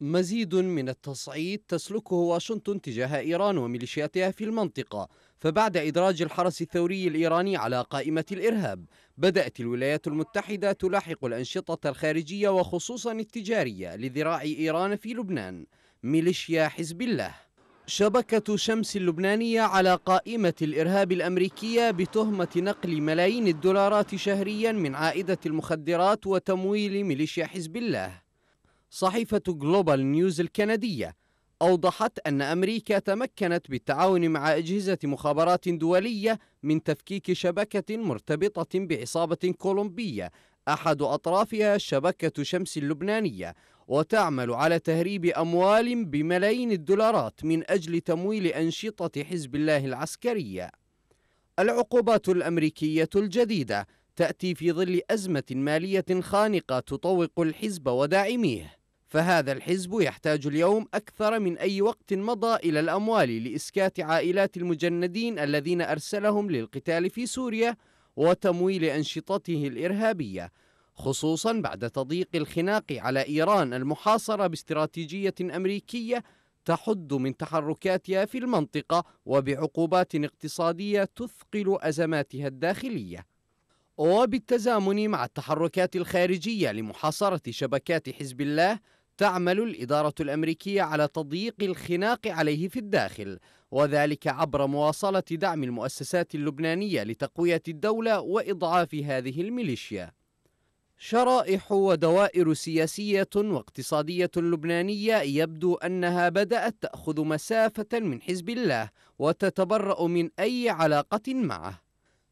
مزيد من التصعيد تسلكه واشنطن تجاه إيران وميليشياتها في المنطقة فبعد إدراج الحرس الثوري الإيراني على قائمة الإرهاب بدأت الولايات المتحدة تلاحق الأنشطة الخارجية وخصوصا التجارية لذراع إيران في لبنان ميليشيا حزب الله شبكة شمس اللبنانية على قائمة الإرهاب الأمريكية بتهمة نقل ملايين الدولارات شهريا من عائدة المخدرات وتمويل ميليشيا حزب الله صحيفة جلوبال نيوز الكندية أوضحت أن أمريكا تمكنت بالتعاون مع أجهزة مخابرات دولية من تفكيك شبكة مرتبطة بعصابة كولومبية أحد أطرافها شبكة شمس اللبنانية وتعمل على تهريب أموال بملايين الدولارات من أجل تمويل أنشطة حزب الله العسكرية العقوبات الأمريكية الجديدة تأتي في ظل أزمة مالية خانقة تطوق الحزب وداعميه فهذا الحزب يحتاج اليوم أكثر من أي وقت مضى إلى الأموال لإسكات عائلات المجندين الذين أرسلهم للقتال في سوريا وتمويل أنشطته الإرهابية خصوصا بعد تضييق الخناق على إيران المحاصرة باستراتيجية أمريكية تحد من تحركاتها في المنطقة وبعقوبات اقتصادية تثقل أزماتها الداخلية وبالتزامن مع التحركات الخارجية لمحاصرة شبكات حزب الله تعمل الإدارة الأمريكية على تضييق الخناق عليه في الداخل وذلك عبر مواصلة دعم المؤسسات اللبنانية لتقوية الدولة وإضعاف هذه الميليشيا شرائح ودوائر سياسية واقتصادية لبنانية يبدو أنها بدأت تأخذ مسافة من حزب الله وتتبرأ من أي علاقة معه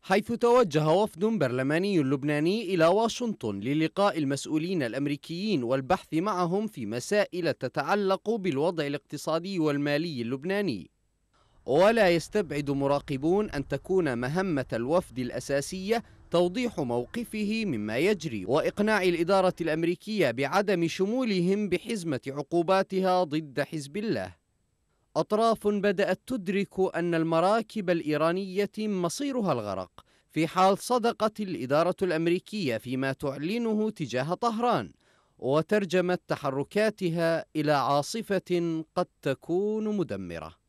حيث توجه وفد برلماني لبناني إلى واشنطن للقاء المسؤولين الأمريكيين والبحث معهم في مسائل تتعلق بالوضع الاقتصادي والمالي اللبناني ولا يستبعد مراقبون أن تكون مهمة الوفد الأساسية توضيح موقفه مما يجري وإقناع الإدارة الأمريكية بعدم شمولهم بحزمة عقوباتها ضد حزب الله أطراف بدأت تدرك أن المراكب الإيرانية مصيرها الغرق في حال صدقت الإدارة الأمريكية فيما تعلنه تجاه طهران وترجمت تحركاتها إلى عاصفة قد تكون مدمرة